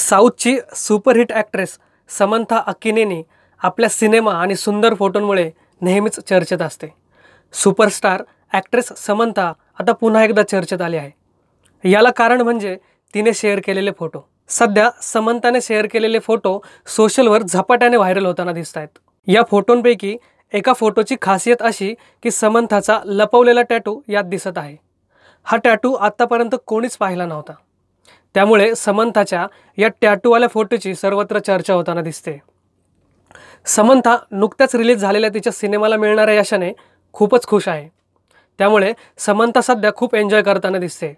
साऊथची superhit actress Samantha Akkineni आपल्या cinema आणि सुंदर फोटोंमुळे नेहमीच चर्चेत असते सुपरस्टार ॲक्ट्रेस समंथा आता पुन्हा एकदा चर्चेत आली आहे याला कारण म्हणजे तिने शेअर केलेले फोटो सध्या समंताने शेअर केलेले फोटो सोशलवर झपाट्याने व्हायरल होताना दिसत आहेत या फोटोंपैकी एका फोटोची खासियत अशी की समंथाचा लपवलेला टॅटू यात दिसत आहे हा टॅटू आत्तापर्यंत कोणीच पाहिला नव्हता त्यामुळे समंथाच्या या टॅटूवाल्या फोटोची सर्वत्र चर्चा होताना दिसते समंथा नुकत्याच रिलीज झालेल्या तिच्या सिनेमाला मिळणाऱ्या यशाने खूपच खुश आहे त्यामुळे समंता सध्या खूप एन्जॉय करताना दिसते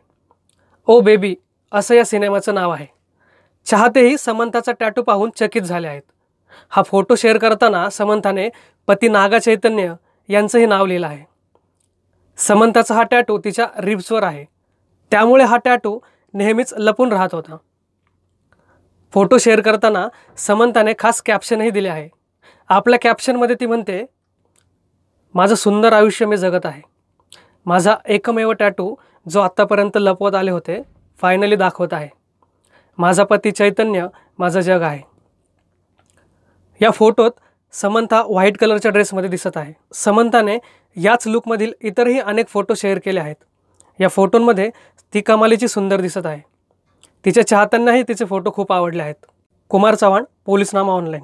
ओ बेबी असं या सिनेमाचं नाव आहे चाहतेही समंताचा टॅटू पाहून चकित झाले आहेत हा फोटो शेअर करताना समंथाने पती नागा चैतन्य यांचंही नाव लिहिलं आहे समंताचा हा टॅटू तिच्या रिब्सवर आहे त्यामुळे हा टॅटू नेहमीच लपून राहत होता फोटो शेअर करताना समंताने खास कॅप्शनही दिले आहे आपल्या कॅप्शनमध्ये ती म्हणते माझं सुंदर आयुष्य मी जगत आहे माझा एकमेव टॅटू जो आत्तापर्यंत लपवत आले होते फायनली दाखवत आहे माझा पती चैतन्य माझं जग आहे या फोटोत समंता व्हाईट कलरच्या ड्रेसमध्ये दिसत आहे समंताने याच लुकमधील इतरही अनेक फोटो शेअर केले आहेत या फोटोंमध्ये ती कमालीची सुंदर दिसत आहे तिच्या चाहत्यांनाही तिचे फोटो खूप आवडले आहेत कुमार चव्हाण नाम ऑनलाईन